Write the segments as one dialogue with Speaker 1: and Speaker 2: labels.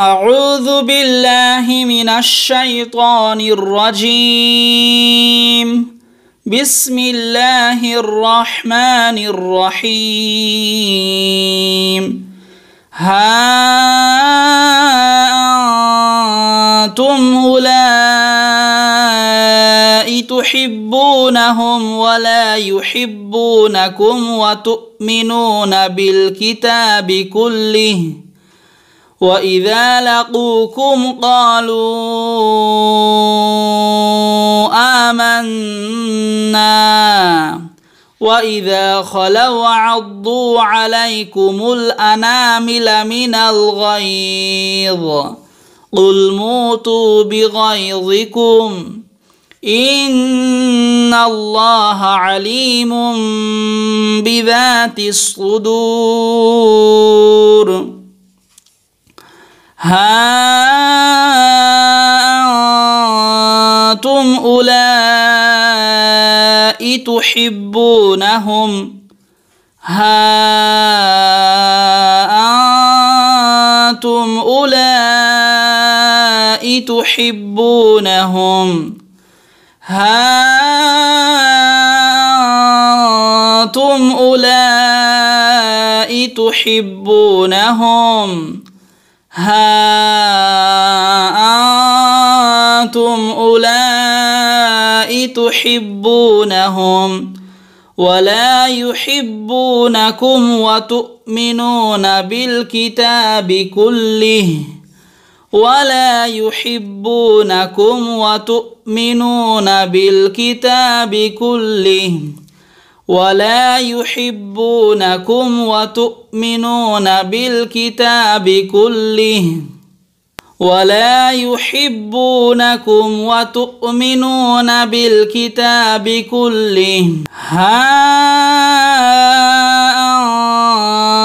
Speaker 1: أعوذ بالله من الشيطان الرجيم بسم الله الرحمن الرحيم ها أنتم هؤلاء تحبونهم ولا يحبونكم وتؤمنون بالكتاب كله واذا لقوكم قالوا امنا واذا خلوا عضوا عليكم الانامل من الغيظ قل موتوا بغيظكم ان الله عليم بذات الصدور ها أنتم أولئك تحبونهم ها أنتم أولئك تحبونهم ها أنتم أولئك تحبونهم ها أنتم أولئك تحبونهم ولا يحبونكم وتؤمنون بالكتاب كله ولا يحبونكم وتؤمنون بالكتاب كله ولا يحبونكم وتؤمنون بالكتاب كله ولا يحبونكم وتؤمنون بالكتاب كله ها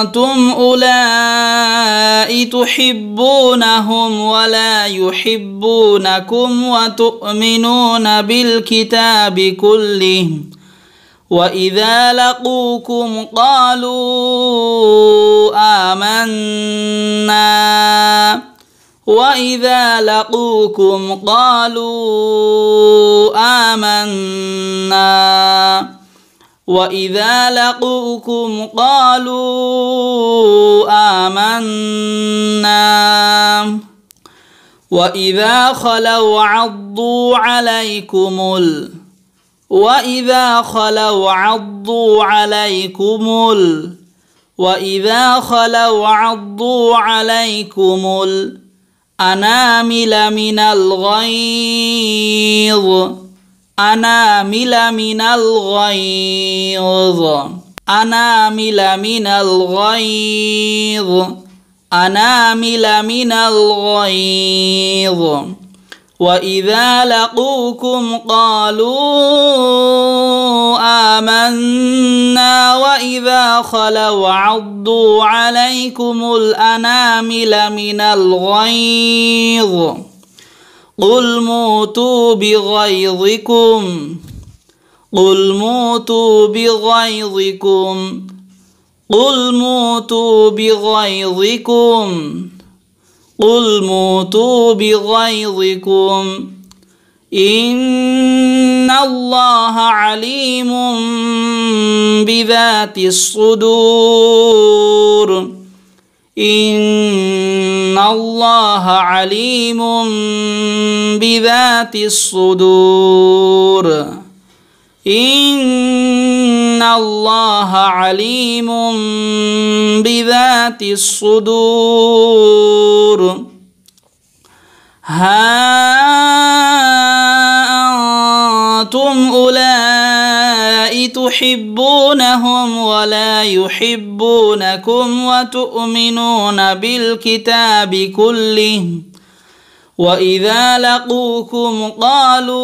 Speaker 1: أنتم أولئك تحبونهم ولا يحبونكم وتؤمنون بالكتاب كله واذا لقوكم قالوا امنا واذا لقوكم قالوا امنا واذا لقوكم قالوا امنا واذا خلوا عضوا عليكم الأرض واذا خلوا عضوا عليكم ال واذا خلوا عضوا عليكم الانامل من الغيظ انامل من الغيظ انامل من الغيظ انامل من الغيظ واذا لقوكم قالوا امنا واذا خلوا عضوا عليكم الانامل من الغيظ قل موتوا بغيظكم قل موتوا بغيظكم قل موتوا بغيظكم قل موتوا بغيظكم ان الله عليم بذات الصدور ان الله عليم بذات الصدور إن الله عليم بذات الصدور ها أنتم أولئك تحبونهم ولا يحبونكم وتؤمنون بالكتاب كله واذا لقوكم قالوا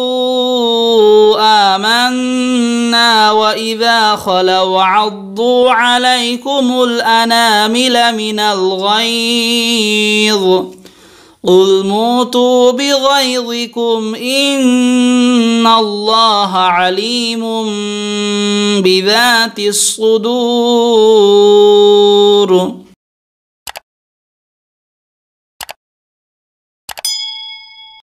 Speaker 1: امنا واذا خلوا عضوا عليكم الانامل من الغيظ قل موتوا بغيظكم ان الله عليم بذات الصدور